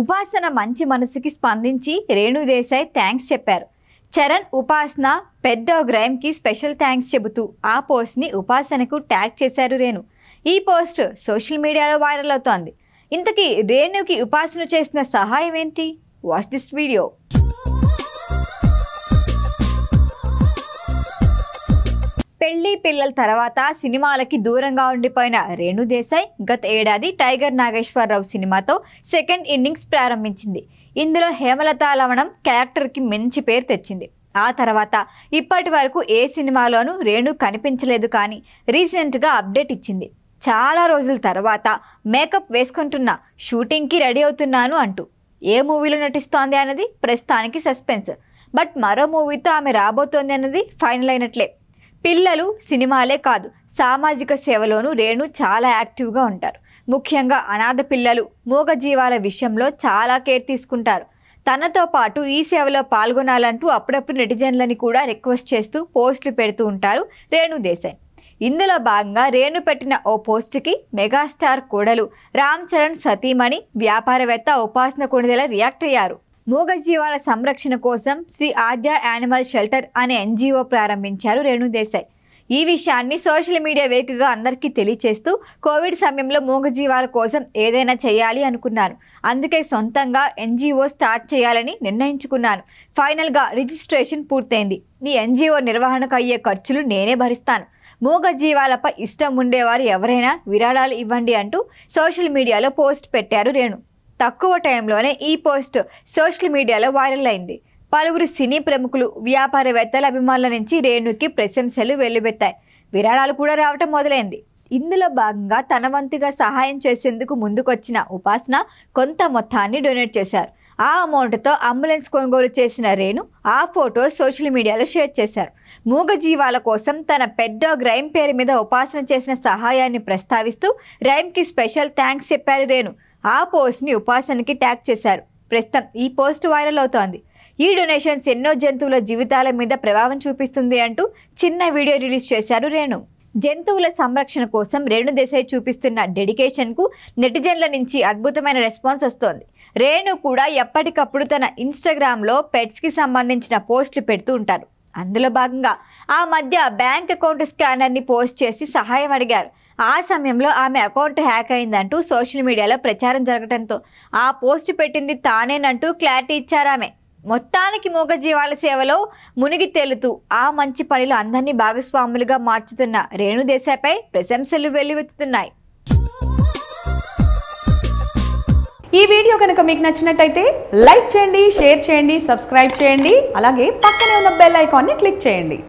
ఉపాసన మంచి మనసుకి స్పందించి రేణు దేశాయ్ థ్యాంక్స్ చెప్పారు చరణ్ ఉపాసన పెద్ద గ్రైమ్కి స్పెషల్ థ్యాంక్స్ చెబుతూ ఆ పోస్ట్ని ఉపాసనకు ట్యాగ్ చేశారు రేణు ఈ పోస్ట్ సోషల్ మీడియాలో వైరల్ అవుతోంది ఇంతకీ రేణుకి ఉపాసన చేసిన సహాయం ఏంటి వాచ్ దిస్ వీడియో పెళ్లి పిల్లల తర్వాత సినిమాలకి దూరంగా ఉండిపోయిన రేణుదేశాయ్ గత ఏడాది టైగర్ నాగేశ్వరరావు సినిమాతో సెకండ్ ఇన్నింగ్స్ ప్రారంభించింది ఇందులో హేమలత లవణం క్యారెక్టర్కి మంచి పేరు తెచ్చింది ఆ తర్వాత ఇప్పటి వరకు ఏ సినిమాలోనూ రేణు కనిపించలేదు కానీ రీసెంట్గా అప్డేట్ ఇచ్చింది చాలా రోజుల తర్వాత మేకప్ వేసుకుంటున్న షూటింగ్కి రెడీ అవుతున్నాను అంటూ ఏ మూవీలో నటిస్తోంది అన్నది ప్రస్తుతానికి సస్పెన్స్ బట్ మరో మూవీతో ఆమె రాబోతోంది అన్నది ఫైనల్ అయినట్లే పిల్లలు సినిమాలే కాదు సామాజిక సేవలోనూ రేణు చాలా యాక్టివ్గా ఉంటారు ముఖ్యంగా అనాథ పిల్లలు మూగజీవాల విషయంలో చాలా కేర్ తీసుకుంటారు తనతో పాటు ఈ సేవలో పాల్గొనాలంటూ అప్పుడప్పుడు నెటిజన్లని కూడా రిక్వెస్ట్ చేస్తూ పోస్టులు పెడుతూ ఉంటారు రేణు దేశాయ్ ఇందులో భాగంగా రేణు పెట్టిన ఓ పోస్ట్కి మెగాస్టార్ కోడలు రామ్ చరణ్ సతీమణి వ్యాపారవేత్త ఉపాసన కొణిదెల రియాక్ట్ అయ్యారు మూగజీవాల సంరక్షణ కోసం శ్రీ ఆద్య యానిమల్ షెల్టర్ అనే ఎన్జిఓ ప్రారంభించారు రేణుదేశాయ్ ఈ విషయాన్ని సోషల్ మీడియా వేదికగా అందరికీ తెలియచేస్తూ కోవిడ్ సమయంలో మూగజీవాల కోసం ఏదైనా చేయాలి అనుకున్నాను అందుకే సొంతంగా ఎన్జిఓ స్టార్ట్ చేయాలని నిర్ణయించుకున్నాను ఫైనల్గా రిజిస్ట్రేషన్ పూర్తయింది నీ ఎన్జిఓ నిర్వహణకు అయ్యే ఖర్చులు నేనే భరిస్తాను మూగజీవాలపై ఇష్టం ఉండేవారు ఎవరైనా విరాళాలు ఇవ్వండి అంటూ సోషల్ మీడియాలో పోస్ట్ పెట్టారు రేణు తక్కువ టైంలోనే ఈ పోస్ట్ సోషల్ మీడియాలో వైరల్ అయింది పలువురు సినీ ప్రముఖులు వ్యాపారవేత్తల అభిమానుల నుంచి రేణుకి ప్రశంసలు వెల్లువెత్తాయి విరాళాలు కూడా రావటం మొదలైంది ఇందులో భాగంగా తన వంతుగా సహాయం చేసేందుకు ముందుకొచ్చిన ఉపాసన కొంత మొత్తాన్ని డొనేట్ చేశారు ఆ అమౌంట్తో అంబులెన్స్ కొనుగోలు చేసిన రేణు ఆ ఫోటో సోషల్ మీడియాలో షేర్ చేశారు మూగజీవాల కోసం తన పెద్ద గ్రైమ్ పేరు మీద ఉపాసన చేసిన సహాయాన్ని ప్రస్తావిస్తూ రైమ్కి స్పెషల్ థ్యాంక్స్ చెప్పారు రేణు ఆ పోస్ట్ని ఉపాసనకి ట్యాగ్ చేశారు ప్రస్తుతం ఈ పోస్ట్ వైరల్ అవుతోంది ఈ డొనేషన్స్ ఎన్నో జంతువుల జీవితాల మీద ప్రభావం చూపిస్తుంది అంటూ చిన్న వీడియో రిలీజ్ చేశారు రేణు జంతువుల సంరక్షణ కోసం రేణు దేశాయ్ చూపిస్తున్న డెడికేషన్కు నెటిజన్ల నుంచి అద్భుతమైన రెస్పాన్స్ వస్తోంది రేణు కూడా ఎప్పటికప్పుడు తన ఇన్స్టాగ్రామ్లో పెట్స్కి సంబంధించిన పోస్టులు పెడుతూ ఉంటారు అందులో భాగంగా ఆ మధ్య బ్యాంక్ అకౌంట్ స్కానర్ని పోస్ట్ చేసి సహాయం అడిగారు ఆ సమయంలో ఆమె అకౌంట్ హ్యాక్ అయిందంటూ సోషల్ మీడియాలో ప్రచారం జరగడంతో ఆ పోస్ట్ పెట్టింది తానేనంటూ క్లారిటీ ఇచ్చారు ఆమె మొత్తానికి మూగజీవాల సేవలో మునిగి తేలుతూ ఆ మంచి పనిలో అందరినీ భాగస్వాములుగా మార్చుతున్న రేణుదేశాపై ప్రశంసలు వెల్లువెత్తుతున్నాయి ఈ వీడియో కనుక మీకు నచ్చినట్టయితే లైక్ చేయండి షేర్ చేయండి సబ్స్క్రైబ్ చేయండి అలాగే పక్కనే ఉన్న బెల్ ఐకాన్ని క్లిక్ చేయండి